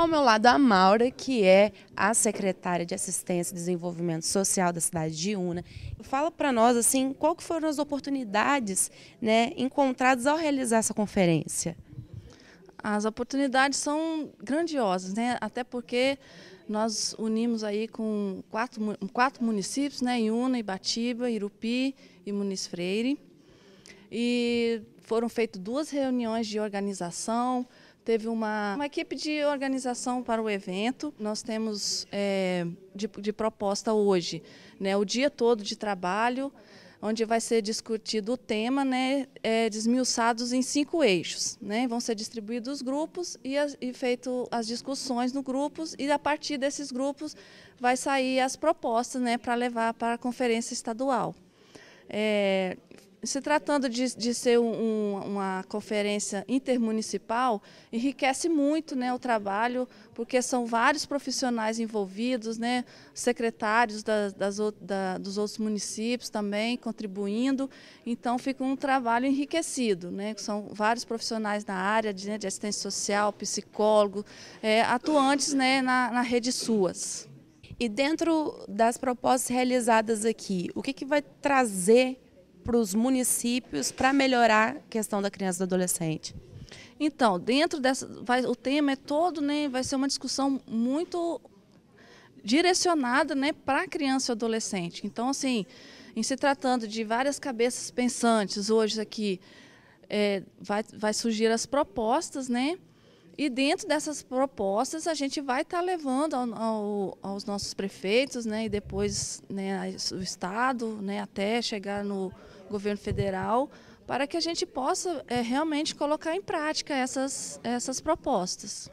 Ao meu lado, a Maura, que é a secretária de Assistência e Desenvolvimento Social da cidade de Una. Fala para nós, assim, qual que foram as oportunidades né, encontradas ao realizar essa conferência? As oportunidades são grandiosas, né? até porque nós unimos aí com quatro, quatro municípios, né? Iuna, Ibatiba, Irupi e Muniz Freire. E foram feitas duas reuniões de organização, teve uma, uma equipe de organização para o evento. Nós temos é, de, de, proposta hoje né, o dia todo de trabalho, onde vai ser discutido o tema, né, é, desmiuçados em cinco eixos. Né, vão ser distribuídos os grupos e, as, e feito as discussões no grupos e a partir desses grupos vai sair as propostas né, para levar para a conferência estadual. É, se tratando de, de ser um, uma conferência intermunicipal, enriquece muito né, o trabalho, porque são vários profissionais envolvidos, né, secretários das, da, dos outros municípios também contribuindo, então fica um trabalho enriquecido. Né, são vários profissionais na área de, né, de assistência social, psicólogo, é, atuantes né, na, na rede SUAS. E dentro das propostas realizadas aqui, o que, que vai trazer para os municípios para melhorar a questão da criança e do adolescente? Então, dentro dessa. Vai, o tema é todo, né, vai ser uma discussão muito direcionada né, para a criança e adolescente. Então, assim, em se tratando de várias cabeças pensantes hoje aqui, é, vai, vai surgir as propostas, né? E dentro dessas propostas, a gente vai estar tá levando ao, ao, aos nossos prefeitos, né, e depois né, o Estado, né, até chegar no governo federal, para que a gente possa é, realmente colocar em prática essas, essas propostas.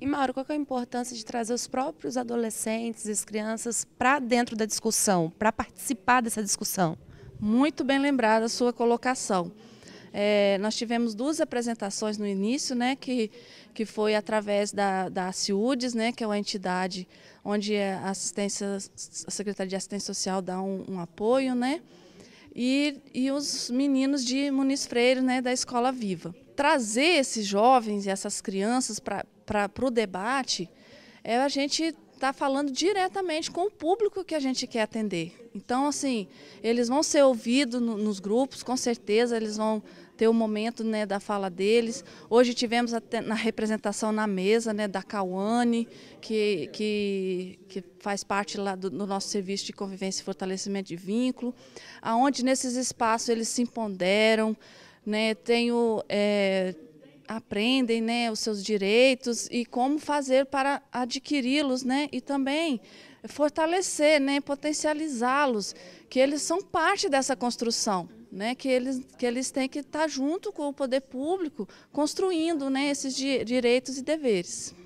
E Mauro, qual é a importância de trazer os próprios adolescentes e as crianças para dentro da discussão, para participar dessa discussão? Muito bem lembrada a sua colocação. É, nós tivemos duas apresentações no início, né, que, que foi através da, da CIUDES, né, que é uma entidade onde a, assistência, a Secretaria de Assistência Social dá um, um apoio, né, e, e os meninos de Muniz Freire, né, da Escola Viva. Trazer esses jovens e essas crianças para o debate é a gente está falando diretamente com o público que a gente quer atender. Então, assim, eles vão ser ouvidos no, nos grupos, com certeza, eles vão ter o momento né, da fala deles. Hoje tivemos até na representação na mesa né, da Cauane, que, que, que faz parte lá do, do, nosso serviço de convivência e fortalecimento de vínculo, aonde nesses espaços eles se empoderam, né, tenho, é, aprendem né, os seus direitos e como fazer para adquiri-los né, e também fortalecer, né, potencializá-los, que eles são parte dessa construção. Né, que, eles, que eles têm que estar junto com o poder público, construindo né, esses direitos e deveres.